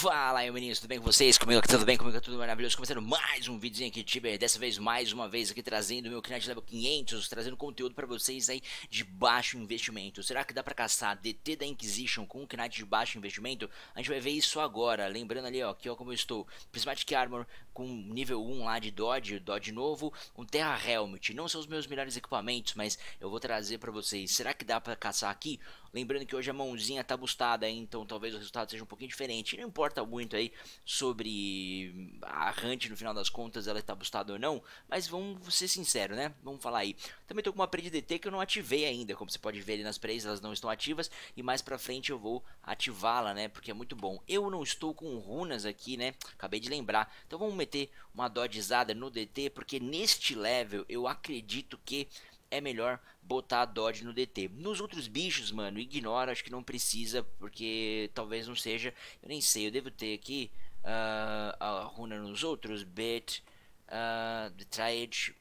Fala aí meninos, tudo bem com vocês? Comigo aqui tudo bem? Comigo tudo maravilhoso? Começando mais um videozinho aqui, Tiber, dessa vez mais uma vez aqui trazendo meu Knight Level 500, trazendo conteúdo para vocês aí de baixo investimento. Será que dá para caçar DT da Inquisition com um Knight de baixo investimento? A gente vai ver isso agora, lembrando ali ó, aqui ó como eu estou, Prismatic Armor com nível 1 lá de Dodge, Dodge novo, um Terra Helmet, não são os meus melhores equipamentos, mas eu vou trazer para vocês. Será que dá para caçar aqui? Lembrando que hoje a mãozinha tá bustada, então talvez o resultado seja um pouquinho diferente. Não importa muito aí sobre a Hunt no final das contas, ela está bustada ou não, mas vamos ser sinceros, né? Vamos falar aí. Também tô com uma pre DT que eu não ativei ainda, como você pode ver ali nas preys, elas não estão ativas, e mais pra frente eu vou ativá-la, né? Porque é muito bom. Eu não estou com runas aqui, né? Acabei de lembrar. Então vamos meter uma dodgezada no DT, porque neste level eu acredito que é melhor botar a Dodge no DT. Nos outros bichos, mano, ignora, acho que não precisa, porque talvez não seja. Eu nem sei, eu devo ter aqui uh, a runa nos outros, bet, uh, ah, tried,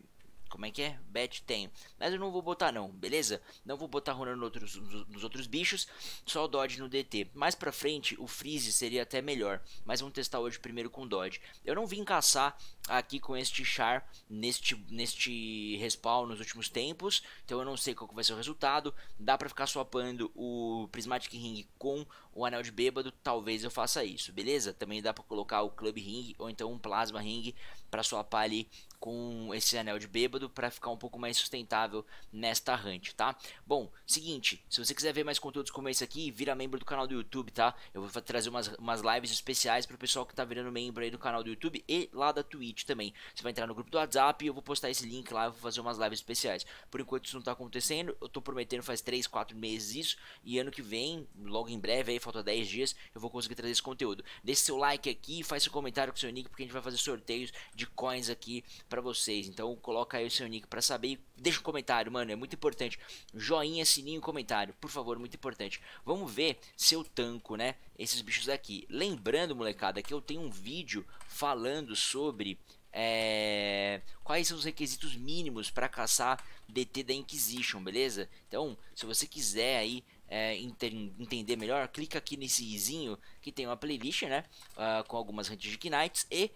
como é que é? Bet tem. Mas eu não vou botar não, beleza? Não vou botar runa nos outros, nos outros bichos, só o Dodge no DT. Mais pra frente, o Freeze seria até melhor, mas vamos testar hoje primeiro com Dodge. Eu não vim caçar aqui com este char neste, neste respawn nos últimos tempos. Então eu não sei qual vai ser o resultado. Dá pra ficar swapando o Prismatic Ring com o Anel de Bêbado. Talvez eu faça isso, beleza? Também dá pra colocar o Club Ring ou então um Plasma Ring pra swapar ali com esse anel de bêbado para ficar um pouco mais sustentável nesta hunt, tá? Bom, seguinte, se você quiser ver mais conteúdos como esse aqui, vira membro do canal do YouTube, tá? Eu vou trazer umas, umas lives especiais pro pessoal que tá virando membro aí do canal do YouTube e lá da Twitch. Twitch também. Você vai entrar no grupo do WhatsApp e eu vou postar esse link lá, eu vou fazer umas lives especiais. Por enquanto isso não tá acontecendo, eu tô prometendo faz 3, 4 meses isso, e ano que vem, logo em breve aí, falta 10 dias, eu vou conseguir trazer esse conteúdo. Deixe seu like aqui, faz seu comentário com seu nick, porque a gente vai fazer sorteios de coins aqui para vocês. Então coloca aí o seu nick para saber, deixa um comentário, mano, é muito importante. Joinha, sininho, comentário, por favor, muito importante. Vamos ver seu tanco, né? esses bichos aqui. Lembrando, molecada, que eu tenho um vídeo falando sobre é... quais são os requisitos mínimos para caçar DT da Inquisition, beleza? Então, se você quiser aí é, entender melhor, clica aqui nesse izinho que tem uma playlist, né, uh, com algumas hunts de Knights e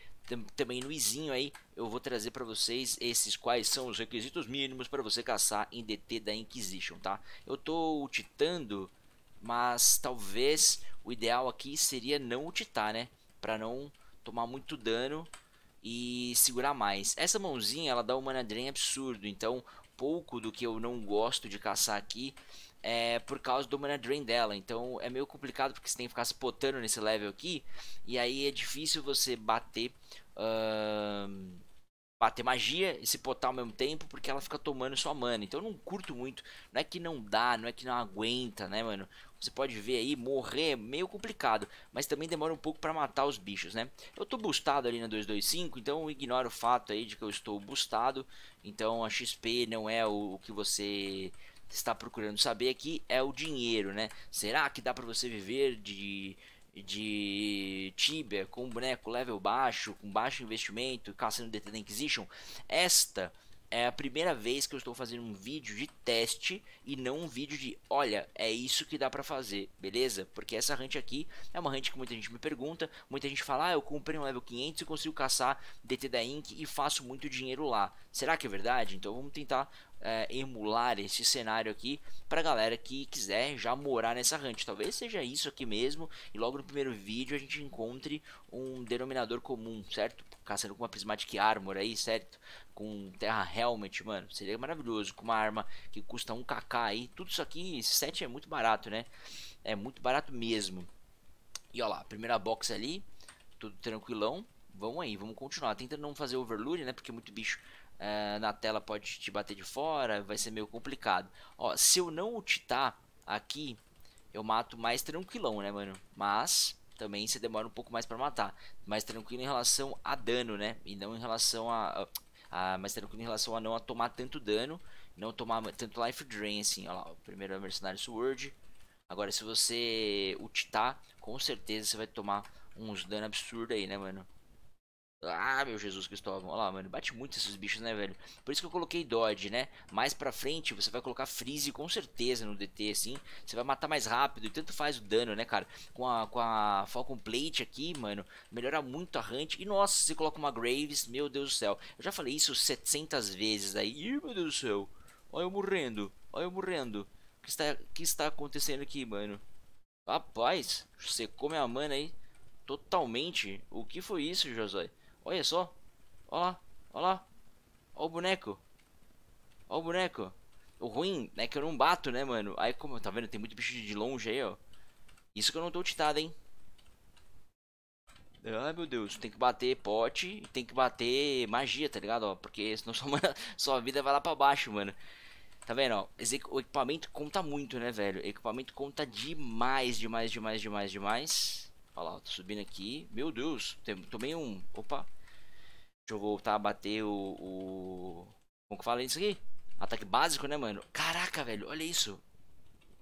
também no izinho aí eu vou trazer para vocês esses quais são os requisitos mínimos para você caçar em DT da Inquisition, tá? Eu tô titando, mas talvez o ideal aqui seria não ultitar, né? Pra não tomar muito dano e segurar mais. Essa mãozinha, ela dá um mana drain absurdo, então pouco do que eu não gosto de caçar aqui é por causa do mana drain dela. Então é meio complicado porque você tem que ficar se potando nesse level aqui e aí é difícil você bater... Uh ah, ter magia e se potar ao mesmo tempo, porque ela fica tomando sua mana. Então eu não curto muito. Não é que não dá, não é que não aguenta, né, mano? Você pode ver aí, morrer é meio complicado, mas também demora um pouco para matar os bichos, né? Eu tô bustado ali na 225, então ignora o fato aí de que eu estou bustado. Então a XP não é o, o que você está procurando saber aqui, é o dinheiro, né? Será que dá para você viver de de Tibia com boneco level baixo, com baixo investimento, caçando da Inquisition, esta é a primeira vez que eu estou fazendo um vídeo de teste e não um vídeo de olha, é isso que dá pra fazer, beleza? Porque essa hunt aqui é uma hunt que muita gente me pergunta, muita gente fala, ah, eu comprei um level 500 e consigo caçar DT da Inc e faço muito dinheiro lá. Será que é verdade? Então vamos tentar é, emular esse cenário aqui para galera que quiser já morar nessa ranch. Talvez seja isso aqui mesmo e logo no primeiro vídeo a gente encontre um denominador comum, certo? Caçando com uma Prismatic Armor aí, certo? Com Terra Helmet, mano, seria maravilhoso. Com uma arma que custa 1kk aí, tudo isso aqui, esse set é muito barato, né? É muito barato mesmo. E olha lá, primeira box ali, tudo tranquilão. Vamos aí, vamos continuar. Tentando não fazer overload, né? Porque muito bicho é, na tela pode te bater de fora, vai ser meio complicado. Ó, se eu não ultitar aqui, eu mato mais tranquilão, né, mano? Mas também você demora um pouco mais para matar. Mais tranquilo em relação a dano, né? E não em relação a, a, a mais tranquilo em relação a não a tomar tanto dano, não tomar tanto life drain assim, ó lá, o primeiro é mercenário sword. Agora se você ultitar, com certeza você vai tomar uns dano absurdo aí, né, mano? Ah, meu Jesus Cristóvão. Olha lá, mano. Bate muito esses bichos, né, velho? Por isso que eu coloquei Dodge, né? Mais pra frente, você vai colocar Freeze com certeza no DT, assim. Você vai matar mais rápido. E tanto faz o dano, né, cara? Com a, com a Falcon Plate aqui, mano. Melhora muito a Hunt. E, nossa, você coloca uma Graves. Meu Deus do céu. Eu já falei isso 700 vezes aí. Ih, meu Deus do céu. Olha eu morrendo. Olha eu morrendo. O que está, que está acontecendo aqui, mano? Rapaz, secou minha mana aí. Totalmente. O que foi isso, Josué? Olha só. Olha lá. Olha lá. Olha o boneco. Olha o boneco. O ruim é que eu não bato, né, mano? Aí, como tá vendo, tem muito bicho de longe aí, ó. Isso que eu não tô titado, hein. Ai, meu Deus. Tem que bater pote tem que bater magia, tá ligado? Ó, porque senão sua, sua vida vai lá pra baixo, mano. Tá vendo, ó? O equipamento conta muito, né, velho? O equipamento conta demais, demais, demais, demais, demais. Olha lá, tô subindo aqui. Meu Deus, tomei um. Opa. Deixa eu voltar a bater o. o... Como que fala isso aqui? Ataque básico, né, mano? Caraca, velho, olha isso.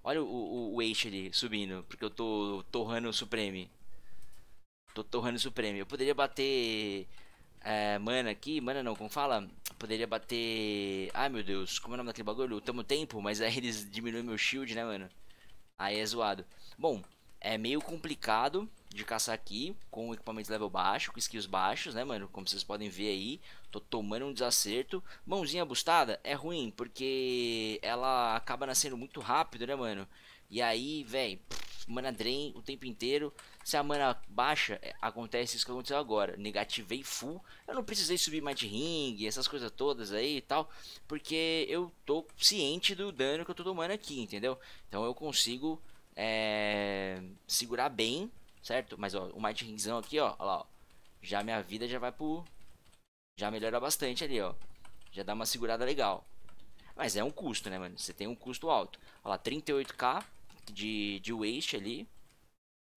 Olha o, o, o ali subindo, porque eu tô torrando o Supreme. Tô torrando o Supreme. Eu poderia bater. É, mana aqui, mana não, como fala? Eu poderia bater. Ai meu Deus, como é o nome daquele bagulho? Tamo tempo, mas aí eles diminuem meu shield, né, mano? Aí é zoado. Bom, é meio complicado de caçar aqui com equipamentos level baixo, com skills baixos, né, mano? Como vocês podem ver aí, tô tomando um desacerto. Mãozinha bustada é ruim, porque ela acaba nascendo muito rápido, né, mano? E aí, velho, mana drain o tempo inteiro. Se a mana baixa, é, acontece isso que aconteceu agora. Negativei full. Eu não precisei subir mais de ring, essas coisas todas aí e tal. Porque eu tô ciente do dano que eu tô tomando aqui, entendeu? Então eu consigo é, segurar bem certo? Mas ó, o Might Ringzão aqui, ó, ó, lá, ó, já minha vida já vai pro... Já melhora bastante ali, ó. Já dá uma segurada legal. Mas é um custo, né, mano? Você tem um custo alto. Olha lá, 38k de, de waste ali.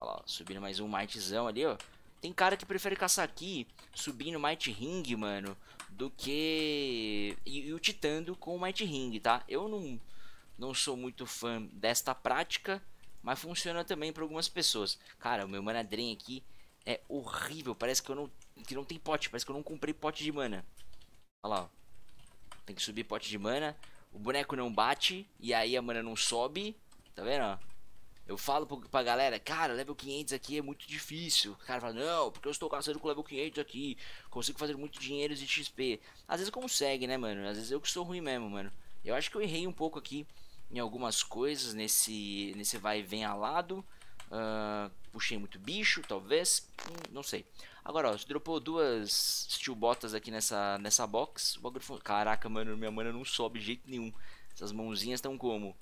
Olha lá, subindo mais um mightzão ali, ó. Tem cara que prefere caçar aqui, subindo Might Ring, mano, do que... E, e o titando com o Might Ring, tá? Eu não, não sou muito fã desta prática, mas funciona também para algumas pessoas. Cara, o meu mana drain aqui é horrível. Parece que eu não, que não tem pote. Parece que eu não comprei pote de mana. Olha lá. Ó. Tem que subir pote de mana. O boneco não bate. E aí a mana não sobe. Tá vendo? Ó? Eu falo pra galera, cara, level 500 aqui é muito difícil. O cara fala, não, porque eu estou caçando com level 500 aqui. Consigo fazer muito dinheiro e XP. Às vezes consegue, né, mano? Às vezes eu que sou ruim mesmo, mano. Eu acho que eu errei um pouco aqui em algumas coisas nesse, nesse vai e vem alado. Uh, puxei muito bicho, talvez. Hum, não sei. Agora, ó, dropou duas steel botas aqui nessa, nessa box. O bagulho foi... Caraca, mano, minha mana não sobe de jeito nenhum. Essas mãozinhas estão como?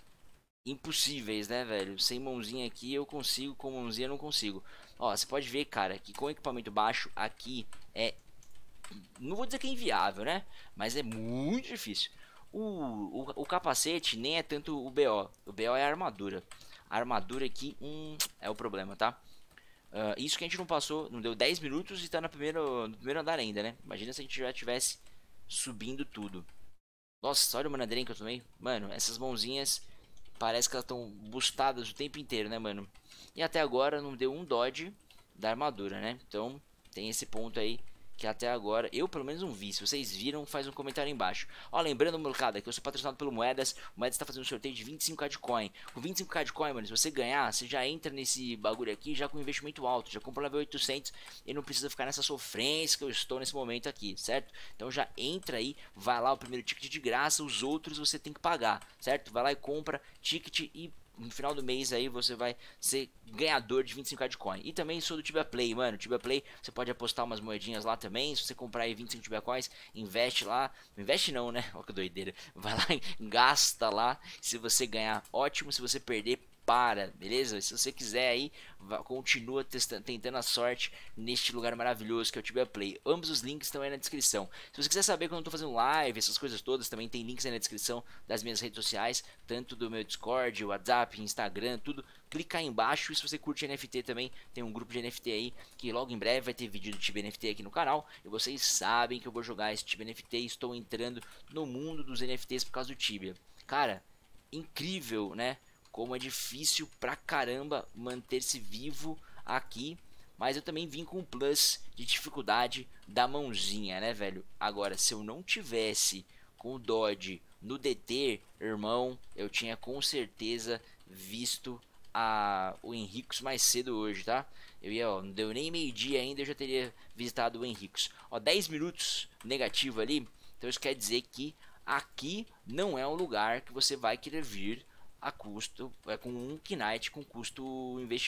Impossíveis, né, velho? Sem mãozinha aqui eu consigo, com mãozinha eu não consigo. Ó, você pode ver, cara, que com equipamento baixo aqui é... Não vou dizer que é inviável, né? Mas é muito difícil. O, o, o, capacete nem é tanto o BO. O BO é a armadura. A armadura aqui hum, é o problema, tá? Uh, isso que a gente não passou, não deu 10 minutos e tá no primeiro, no primeiro andar ainda, né? Imagina se a gente já tivesse subindo tudo. Nossa, olha o manadrinho que eu tomei. Mano, essas mãozinhas parece que elas estão bustadas o tempo inteiro, né, mano? E até agora não deu um dodge da armadura, né? Então tem esse ponto aí que até agora eu pelo menos não vi. Se vocês viram, faz um comentário aí embaixo. Ó, lembrando, molecada, que eu sou patrocinado pelo Moedas. O Moedas está fazendo um sorteio de 25k de coin. Com 25k de coin, mano, se você ganhar, você já entra nesse bagulho aqui já com investimento alto. Já compra level 800 e não precisa ficar nessa sofrência que eu estou nesse momento aqui, certo? Então já entra aí, vai lá, o primeiro ticket de graça, os outros você tem que pagar, certo? Vai lá e compra ticket e no final do mês aí você vai ser ganhador de 25k de coin. E também sou do Tibia Play, mano. Tibia Play, você pode apostar umas moedinhas lá também. Se você comprar aí 25 Tibia Coins, investe lá. Investe não, né? Olha que doideira. Vai lá, gasta lá. Se você ganhar, ótimo. Se você perder, para, beleza? Se você quiser aí, continua testando, tentando a sorte neste lugar maravilhoso que é o Tibia Play. Ambos os links estão aí na descrição. Se você quiser saber quando eu tô fazendo live, essas coisas todas, também tem links aí na descrição das minhas redes sociais, tanto do meu Discord, WhatsApp, Instagram, tudo. Clica aí embaixo e se você curte NFT também, tem um grupo de NFT aí que logo em breve vai ter vídeo do Tibia NFT aqui no canal. E vocês sabem que eu vou jogar esse Tibia NFT e estou entrando no mundo dos NFTs por causa do Tibia. Cara, incrível, né? como é difícil pra caramba manter-se vivo aqui. Mas eu também vim com um plus de dificuldade da mãozinha, né, velho? Agora, se eu não tivesse com o Dodge no DT, irmão, eu tinha com certeza visto a, o Henricos mais cedo hoje, tá? Eu ia, ó, não deu nem meio-dia ainda, eu já teria visitado o Henricos. Ó, 10 minutos negativo ali, então isso quer dizer que aqui não é um lugar que você vai querer vir a custo, é, com um Knight com custo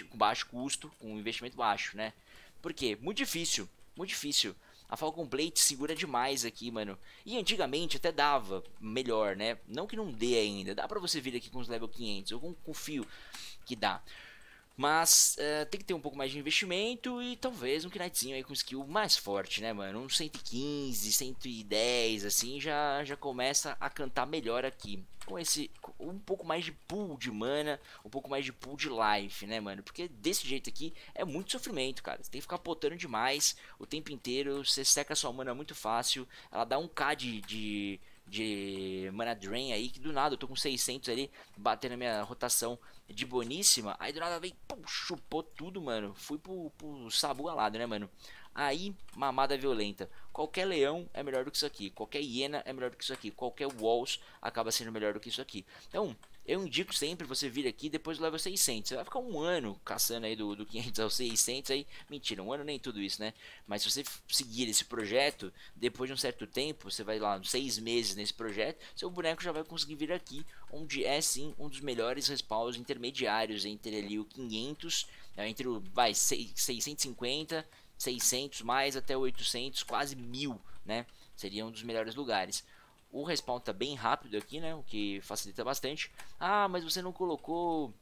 com baixo custo, com investimento baixo, né? porque Muito difícil, muito difícil. A Falcon Blade segura demais aqui, mano. E antigamente até dava melhor, né? Não que não dê ainda, dá pra você vir aqui com os level 500, eu confio que dá. Mas é, tem que ter um pouco mais de investimento e talvez um Knightzinho aí com skill mais forte, né, mano? Um 115, 110, assim, já, já começa a cantar melhor aqui. Com esse, um pouco mais de pool de mana, um pouco mais de pool de life, né, mano? Porque desse jeito aqui é muito sofrimento, cara. Você tem que ficar potando demais o tempo inteiro, você seca sua mana muito fácil, ela dá um K de, de de Mana Drain aí, que do nada eu tô com 600 ali, batendo a minha rotação de boníssima. Aí do nada veio, pum, chupou tudo, mano. Fui pro, pro sabu alado, né, mano? Aí, mamada violenta. Qualquer leão é melhor do que isso aqui. Qualquer hiena é melhor do que isso aqui. Qualquer walls acaba sendo melhor do que isso aqui. Então, eu indico sempre você vir aqui depois do level 600. Você vai ficar um ano caçando aí do, do 500 ao 600. Aí, mentira, um ano nem tudo isso, né? Mas se você seguir esse projeto, depois de um certo tempo, você vai lá, seis meses nesse projeto, seu boneco já vai conseguir vir aqui, onde é sim um dos melhores respawns intermediários entre ali o 500, né, entre o vai, 650, 600 mais até 800, quase mil, né? Seria um dos melhores lugares. O respawn tá bem rápido aqui, né? O que facilita bastante. Ah, mas você não colocou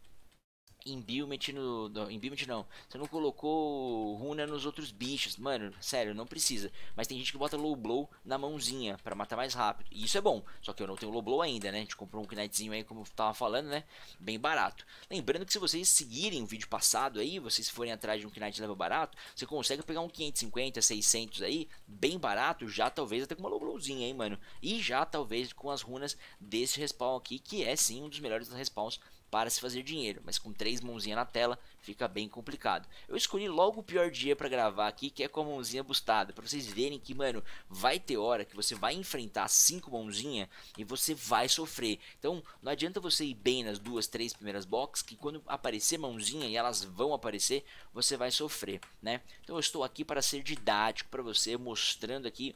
Imbuement no. Não, Imbuement não. Você não colocou runa nos outros bichos. Mano, sério, não precisa. Mas tem gente que bota low blow na mãozinha para matar mais rápido. E isso é bom. Só que eu não tenho low blow ainda, né? A gente comprou um Knightzinho aí, como eu tava falando, né? Bem barato. Lembrando que se vocês seguirem o vídeo passado aí, vocês forem atrás de um Knight level barato, você consegue pegar um 550, 600 aí, bem barato, já talvez até com uma low blowzinha, hein, mano? E já talvez com as runas desse respawn aqui, que é sim um dos melhores respawns para se fazer dinheiro, mas com três mãozinhas na tela fica bem complicado. Eu escolhi logo o pior dia para gravar aqui, que é com a mãozinha bustada, para vocês verem que, mano, vai ter hora que você vai enfrentar cinco mãozinhas e você vai sofrer. Então, não adianta você ir bem nas duas, três primeiras boxes, que quando aparecer mãozinha e elas vão aparecer, você vai sofrer, né? Então, eu estou aqui para ser didático para você, mostrando aqui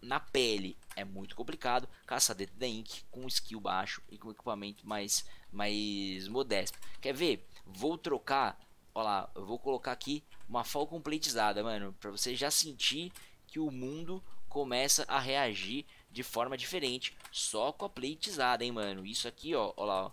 na pele é muito complicado. caçar dentro da Ink com skill baixo e com equipamento mais, mais modesto. Quer ver? Vou trocar. Olha lá, eu vou colocar aqui uma Falcon pleitizada, mano. Pra você já sentir que o mundo começa a reagir de forma diferente. Só com a pleitizada, hein, mano. Isso aqui, ó. Olha lá, ó,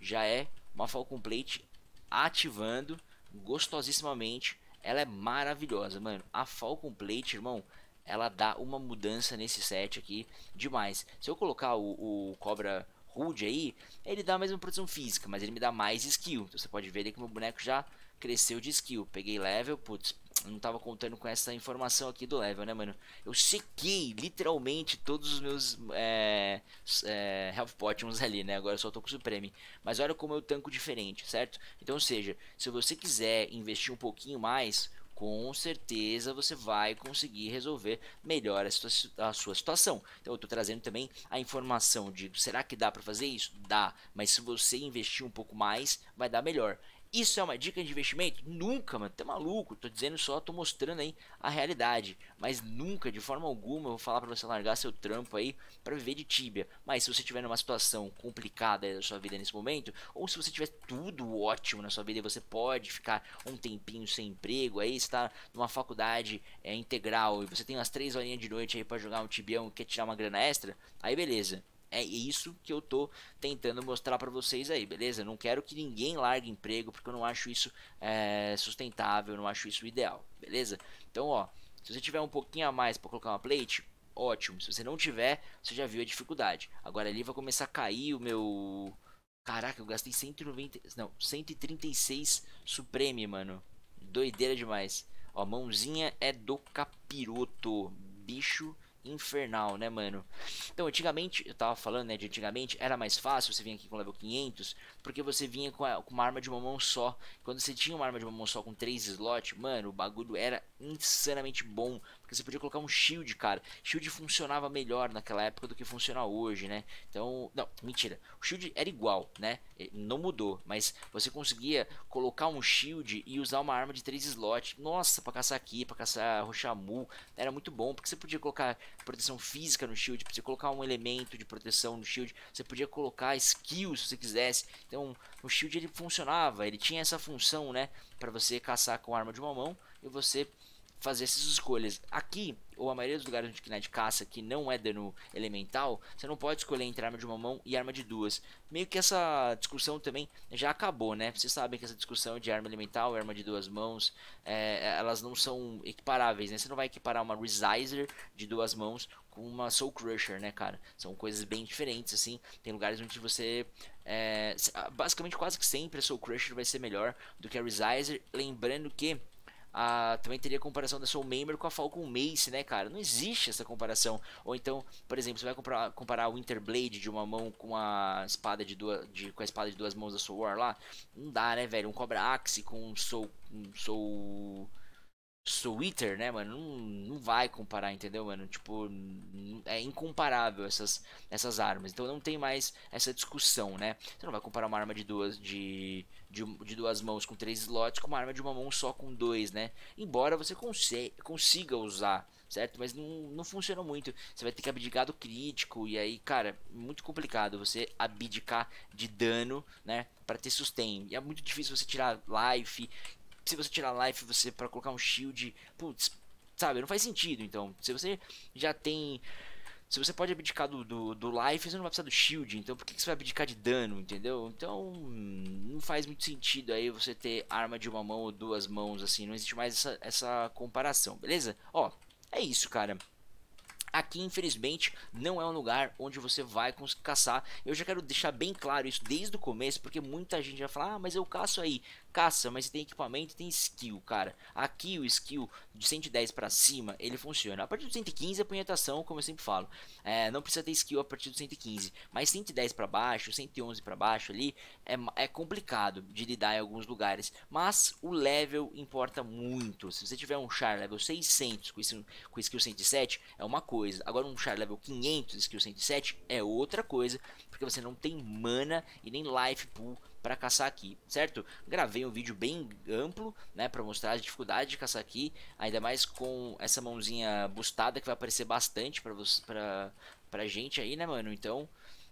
Já é uma Falcon Plate ativando gostosíssimamente. Ela é maravilhosa, mano. A Falcon Plate, irmão ela dá uma mudança nesse set aqui demais. Se eu colocar o, o Cobra Rude aí, ele dá mais uma proteção física, mas ele me dá mais skill. Então você pode ver ali que meu boneco já cresceu de skill. Peguei level, putz, não tava contando com essa informação aqui do level, né, mano? Eu sequei literalmente todos os meus é, é, Health Potions ali, né? Agora eu só tô com o Supreme. Mas olha como eu tanco diferente, certo? Então, ou seja, se você quiser investir um pouquinho mais, com certeza você vai conseguir resolver melhor a sua, a sua situação. Então eu estou trazendo também a informação de será que dá para fazer isso? Dá, mas se você investir um pouco mais, vai dar melhor. Isso é uma dica de investimento? Nunca, mano, tá maluco? Tô dizendo só, tô mostrando aí a realidade. Mas nunca, de forma alguma, eu vou falar pra você largar seu trampo aí pra viver de tíbia. Mas se você tiver numa situação complicada da sua vida nesse momento, ou se você tiver tudo ótimo na sua vida e você pode ficar um tempinho sem emprego, aí está numa faculdade é, integral e você tem umas 3 horinhas de noite aí pra jogar um tibião e quer tirar uma grana extra, aí beleza. É isso que eu tô tentando mostrar para vocês aí, beleza? Não quero que ninguém largue emprego, porque eu não acho isso é, sustentável, não acho isso ideal, beleza? Então, ó, se você tiver um pouquinho a mais para colocar uma plate, ótimo. Se você não tiver, você já viu a dificuldade. Agora ali vai começar a cair o meu... Caraca, eu gastei 190... Não, 136 Supreme, mano. Doideira demais. Ó, mãozinha é do capiroto. Bicho infernal, né, mano? Então, antigamente, eu tava falando, né, de antigamente, era mais fácil você vir aqui com level 500, porque você vinha com, a, com, uma arma de uma mão só. Quando você tinha uma arma de uma mão só com 3 slots, mano, o bagulho era insanamente bom que você podia colocar um shield, cara. Shield funcionava melhor naquela época do que funciona hoje, né? Então, não, mentira. O shield era igual, né? Não mudou, mas você conseguia colocar um shield e usar uma arma de 3 slots. Nossa, para caçar aqui, para caçar roxamu, era muito bom, porque você podia colocar proteção física no shield, você colocar um elemento de proteção no shield, você podia colocar skills se você quisesse. Então, o shield ele funcionava, ele tinha essa função, né, para você caçar com a arma de uma mão e você fazer essas escolhas. Aqui, ou a maioria dos lugares onde que é de caça, que não é dano elemental, você não pode escolher entre arma de uma mão e arma de duas. Meio que essa discussão também já acabou, né? Vocês sabem que essa discussão de arma elemental e arma de duas mãos, é, elas não são equiparáveis, né? Você não vai equiparar uma Resizer de duas mãos com uma Soul Crusher, né, cara? São coisas bem diferentes, assim. Tem lugares onde você. É, basicamente, quase que sempre a Soul Crusher vai ser melhor do que a Resizer. Lembrando que também teria a comparação da Soul member com a Falcon Mace, né, cara? Não existe essa comparação. Ou então, por exemplo, você vai comparar, comparar o Interblade de uma mão com a espada de duas, de, com a espada de duas mãos da Soul War lá? Não dá, né, velho? Um Cobra Axe com um Soul, um Soul Sweeter, né, mano, não, não vai comparar, entendeu, mano? Tipo, é incomparável essas, essas armas. Então não tem mais essa discussão, né? Você não vai comparar uma arma de duas de, de, de duas mãos com três slots com uma arma de uma mão só com dois, né? Embora você consiga, consiga usar, certo? Mas não, não funciona muito. Você vai ter que abdicar do crítico e aí, cara, muito complicado você abdicar de dano, né, para ter sustain. E é muito difícil você tirar life se você tirar life você para colocar um shield, putz, sabe, não faz sentido. Então, se você já tem se você pode abdicar do, do, do, life, você não vai precisar do shield, então por que, que, você vai abdicar de dano, entendeu? Então não faz muito sentido aí você ter arma de uma mão ou duas mãos, assim, não existe mais essa, essa comparação, beleza? Ó, é isso, cara. Aqui, infelizmente, não é um lugar onde você vai caçar. Eu já quero deixar bem claro isso desde o começo, porque muita gente vai falar, ah, mas eu caço aí caça, mas tem equipamento tem skill, cara. Aqui o skill de 110 para cima, ele funciona. A partir do 115 é punhetação, como eu sempre falo. É, não precisa ter skill a partir do 115, mas 110 para baixo, 111 para baixo ali, é, é complicado de lidar em alguns lugares. Mas o level importa muito. Se você tiver um char level 600 com, esse, com skill 107, é uma coisa. Agora um char level 500 skill 107 é outra coisa, porque você não tem mana e nem life pool para caçar aqui, certo? Gravei um vídeo bem amplo, né, para mostrar a dificuldade de caçar aqui, ainda mais com essa mãozinha bustada que vai aparecer bastante para você para pra gente aí, né, mano? Então,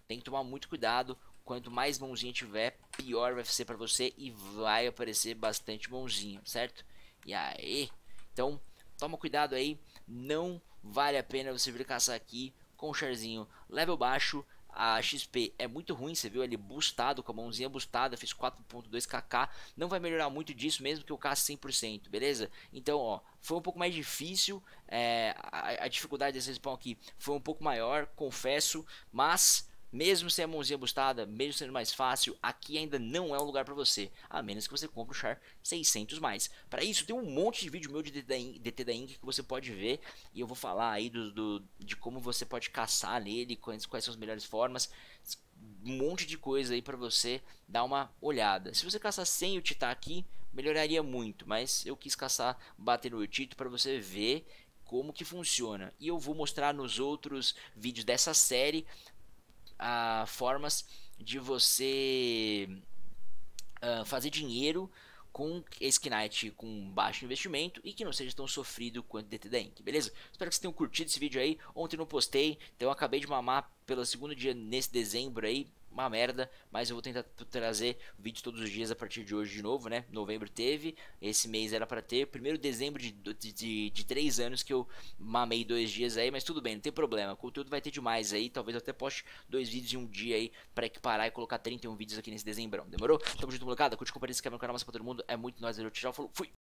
tem que tomar muito cuidado. Quanto mais mãozinha tiver, pior vai ser para você e vai aparecer bastante mãozinha, certo? E aí, então, toma cuidado aí, não vale a pena você vir caçar aqui com o charzinho level baixo, a XP é muito ruim, você viu ele boostado, com a mãozinha boostada, fez 4.2kk, não vai melhorar muito disso, mesmo que eu casse 100%, beleza? Então, ó, foi um pouco mais difícil, é, a, a, dificuldade desse respawn aqui foi um pouco maior, confesso, mas mesmo sem a mãozinha bustada, mesmo sendo mais fácil, aqui ainda não é um lugar para você, a menos que você compre o Char 600 mais. Para isso, tem um monte de vídeo meu de DT da Inc que você pode ver e eu vou falar aí do, do de como você pode caçar nele, quais, quais são as melhores formas, um monte de coisa aí para você dar uma olhada. Se você caçar sem o Titã aqui, melhoraria muito, mas eu quis caçar bater no Tito para você ver como que funciona. E eu vou mostrar nos outros vídeos dessa série a formas de você uh, fazer dinheiro com Skinight com baixo investimento e que não seja tão sofrido quanto DTD Inc. Beleza? Espero que vocês tenham curtido esse vídeo aí. Ontem não postei, então eu acabei de mamar pelo segundo dia nesse dezembro aí uma merda, mas eu vou tentar trazer vídeo todos os dias a partir de hoje de novo, né? Novembro teve, esse mês era para ter, primeiro dezembro de, de, de, de, três anos que eu mamei dois dias aí, mas tudo bem, não tem problema, o conteúdo vai ter demais aí, talvez eu até poste dois vídeos em um dia aí para equiparar e colocar 31 vídeos aqui nesse dezembrão, demorou? Tamo junto, molecada, curte, compartilha, se inscreve no canal, mas pra todo mundo, é muito nóis, eu te tchau, falou, fui!